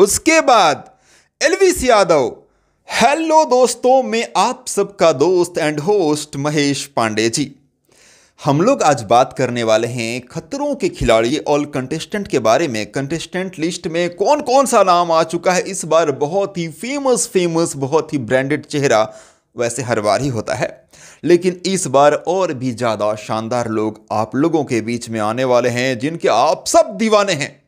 उसके बाद एलविस यादव हेलो दोस्तों मैं आप सबका दोस्त एंड होस्ट महेश पांडे जी हम लोग आज बात करने वाले हैं खतरों के खिलाड़ी और कंटेस्टेंट के बारे में कंटेस्टेंट लिस्ट में कौन कौन सा नाम आ चुका है इस बार बहुत ही फेमस फेमस बहुत ही ब्रांडेड चेहरा वैसे हर बार ही होता है लेकिन इस बार और भी ज़्यादा शानदार लोग आप लोगों के बीच में आने वाले हैं जिनके आप सब दीवाने हैं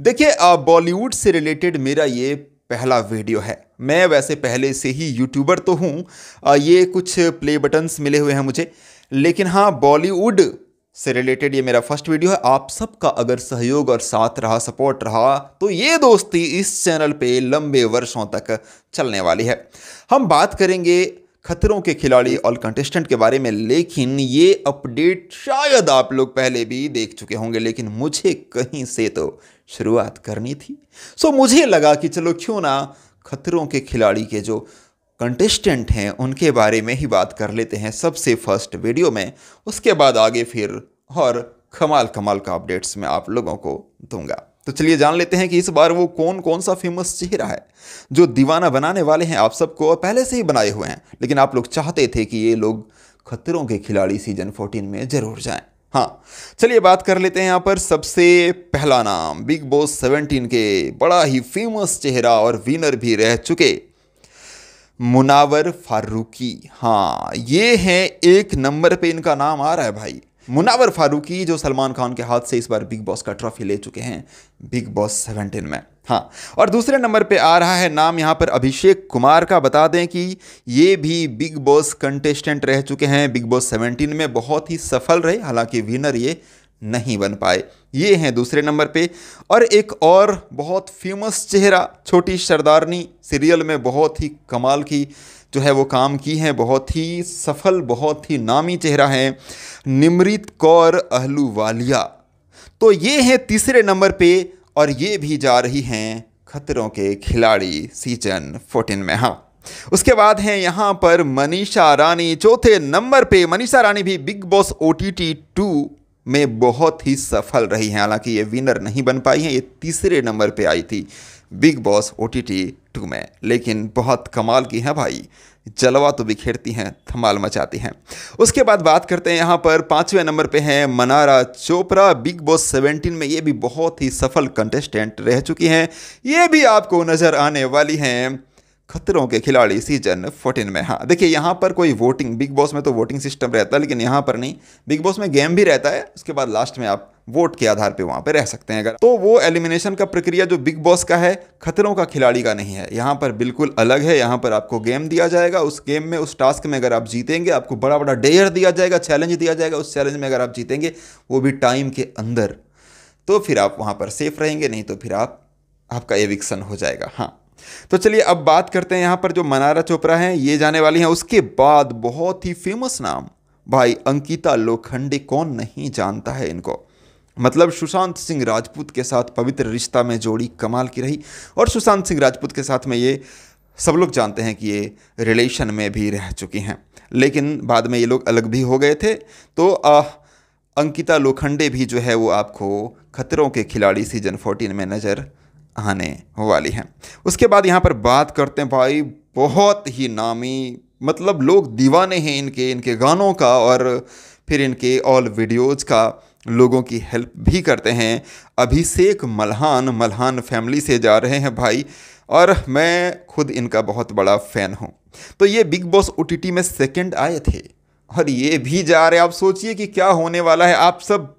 देखिए बॉलीवुड से रिलेटेड मेरा ये पहला वीडियो है मैं वैसे पहले से ही यूट्यूबर तो हूँ ये कुछ प्ले बटन्स मिले हुए हैं मुझे लेकिन हाँ बॉलीवुड से रिलेटेड ये मेरा फर्स्ट वीडियो है आप सबका अगर सहयोग और साथ रहा सपोर्ट रहा तो ये दोस्ती इस चैनल पे लंबे वर्षों तक चलने वाली है हम बात करेंगे खतरों के खिलाड़ी और कंटेस्टेंट के बारे में लेकिन ये अपडेट शायद आप लोग पहले भी देख चुके होंगे लेकिन मुझे कहीं से तो शुरुआत करनी थी सो मुझे लगा कि चलो क्यों ना खतरों के खिलाड़ी के जो कंटेस्टेंट हैं उनके बारे में ही बात कर लेते हैं सबसे फर्स्ट वीडियो में उसके बाद आगे फिर और कमाल कमाल का अपडेट्स मैं आप लोगों को दूंगा तो चलिए जान लेते हैं कि इस बार वो कौन कौन सा फेमस चेहरा है जो दीवाना बनाने वाले हैं आप सबको और पहले से ही बनाए हुए हैं लेकिन आप लोग चाहते थे कि ये लोग खतरों के खिलाड़ी सीजन 14 में जरूर जाएं हाँ चलिए बात कर लेते हैं यहाँ पर सबसे पहला नाम बिग बॉस सेवनटीन के बड़ा ही फेमस चेहरा और विनर भी रह चुके मुनावर फारूकी हाँ ये हैं एक नंबर पे इनका नाम आ रहा है भाई मुनावर फारूकी जो सलमान खान के हाथ से इस बार बिग बॉस का ट्रॉफी ले चुके हैं बिग बॉस सेवेंटीन में हाँ और दूसरे नंबर पे आ रहा है नाम यहाँ पर अभिषेक कुमार का बता दें कि ये भी बिग बॉस कंटेस्टेंट रह चुके हैं बिग बॉस सेवेंटीन में बहुत ही सफल रहे हालांकि विनर ये नहीं बन पाए ये हैं दूसरे नंबर पे और एक और बहुत फेमस चेहरा छोटी सरदारनी सीरियल में बहुत ही कमाल की जो है वो काम की हैं बहुत ही सफल बहुत ही नामी चेहरा है निमृत कौर अहलू वालिया तो ये हैं तीसरे नंबर पे और ये भी जा रही हैं खतरों के खिलाड़ी सीजन फोर्टीन में हाँ उसके बाद हैं यहाँ पर मनीषा रानी चौथे नंबर पे मनीषा रानी भी बिग बॉस ओ टी टी टू में बहुत ही सफल रही हैं हालांकि ये विनर नहीं बन पाई हैं ये तीसरे नंबर पे आई थी बिग बॉस ओ टी टी टू में लेकिन बहुत कमाल की हैं भाई जलवा तो बिखेरती हैं थमाल मचाती हैं उसके बाद बात करते हैं यहाँ पर पाँचवें नंबर पे हैं Manara Chopra Bigg Boss seventeen में ये भी बहुत ही सफल कंटेस्टेंट रह चुकी हैं ये भी आपको नज़र आने वाली हैं खतरों के खिलाड़ी सीजन फोर्टीन में हाँ देखिए यहाँ पर कोई वोटिंग बिग बॉस में तो वोटिंग सिस्टम रहता है लेकिन यहाँ पर नहीं बिग बॉस में गेम भी रहता है उसके बाद लास्ट में आप वोट के आधार पे वहाँ पे रह सकते हैं अगर तो वो एलिमिनेशन का प्रक्रिया जो बिग बॉस का है खतरों का खिलाड़ी का नहीं है यहाँ पर बिल्कुल अलग है यहाँ पर आपको गेम दिया जाएगा उस गेम में उस टास्क में अगर आप जीतेंगे आपको बड़ा बड़ा डेयर दिया जाएगा चैलेंज दिया जाएगा उस चैलेंज में अगर आप जीतेंगे वो भी टाइम के अंदर तो फिर आप वहाँ पर सेफ रहेंगे नहीं तो फिर आप आपका एविक्सन हो जाएगा हाँ तो चलिए अब बात करते हैं यहाँ पर जो मनारा चोपड़ा है ये जाने वाली हैं उसके बाद बहुत ही फेमस नाम भाई अंकिता लोखंडे कौन नहीं जानता है इनको मतलब सुशांत सिंह राजपूत के साथ पवित्र रिश्ता में जोड़ी कमाल की रही और सुशांत सिंह राजपूत के साथ में ये सब लोग जानते हैं कि ये रिलेशन में भी रह चुकी हैं लेकिन बाद में ये लोग अलग भी हो गए थे तो आ, अंकिता लोखंडे भी जो है वो आपको खतरों के खिलाड़ी सीजन 14 में नज़र आने वाली है उसके बाद यहाँ पर बात करते हैं भाई बहुत ही नामी मतलब लोग दीवाने हैं इनके इनके गानों का और फिर इनके ऑल वीडियोज का लोगों की हेल्प भी करते हैं अभिषेक मल्हान मल्हान फैमिली से जा रहे हैं भाई और मैं खुद इनका बहुत बड़ा फ़ैन हूँ तो ये बिग बॉस ओ में सेकेंड आए थे और ये भी जा रहे आप सोचिए कि क्या होने वाला है आप सब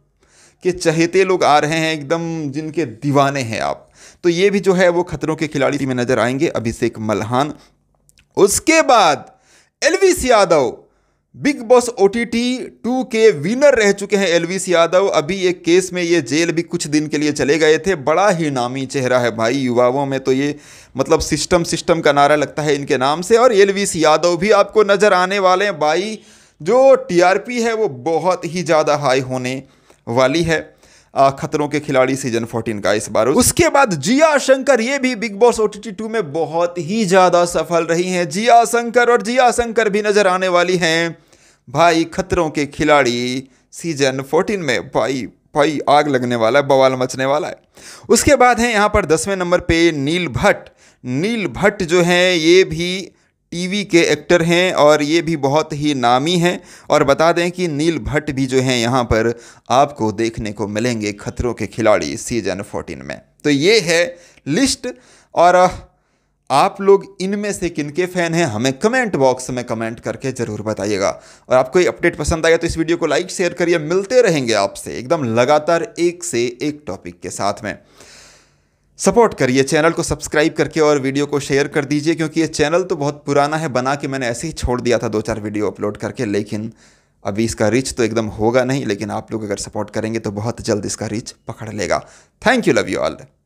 के चहेते लोग आ रहे हैं एकदम जिनके दीवाने हैं आप तो ये भी जो है वो खतरों के खिलाड़ी में नजर आएंगे अभिषेक मल्हान उसके बाद Elvish Yadav Bigg Boss OTT two टी टू के विनर रह चुके हैं एलविस यादव अभी एक केस में ये जेल भी कुछ दिन के लिए चले गए थे बड़ा ही नामी चेहरा है भाई युवाओं में तो ये मतलब सिस्टम सिस्टम का नारा लगता है इनके नाम से और एलविस यादव भी आपको नज़र आने वाले हैं भाई जो टीआरपी है वो बहुत ही ज़्यादा हाई होने वाली है खतरों के खिलाड़ी सीजन 14 का इस बार उसके बाद जिया शंकर ये भी बिग बॉस ओ टी में बहुत ही ज़्यादा सफल रही हैं जिया शंकर और जिया शंकर भी नज़र आने वाली हैं भाई खतरों के खिलाड़ी सीजन 14 में भाई भाई आग लगने वाला है बवाल मचने वाला है उसके बाद है यहाँ पर दसवें नंबर पे नील भट्ट नील भट्ट जो हैं ये भी टीवी के एक्टर हैं और ये भी बहुत ही नामी हैं और बता दें कि नील भट्ट भी जो हैं यहाँ पर आपको देखने को मिलेंगे खतरों के खिलाड़ी सीजन 14 में तो ये है लिस्ट और आप लोग इनमें से किन के फैन हैं हमें कमेंट बॉक्स में कमेंट करके ज़रूर बताइएगा और आपको ये अपडेट पसंद आया तो इस वीडियो को लाइक शेयर करिए मिलते रहेंगे आपसे एकदम लगातार एक से एक टॉपिक के साथ में सपोर्ट करिए चैनल को सब्सक्राइब करके और वीडियो को शेयर कर दीजिए क्योंकि ये चैनल तो बहुत पुराना है बना के मैंने ऐसे ही छोड़ दिया था दो चार वीडियो अपलोड करके लेकिन अभी इसका रीच तो एकदम होगा नहीं लेकिन आप लोग अगर सपोर्ट करेंगे तो बहुत जल्द इसका रीच पकड़ लेगा thank you love you all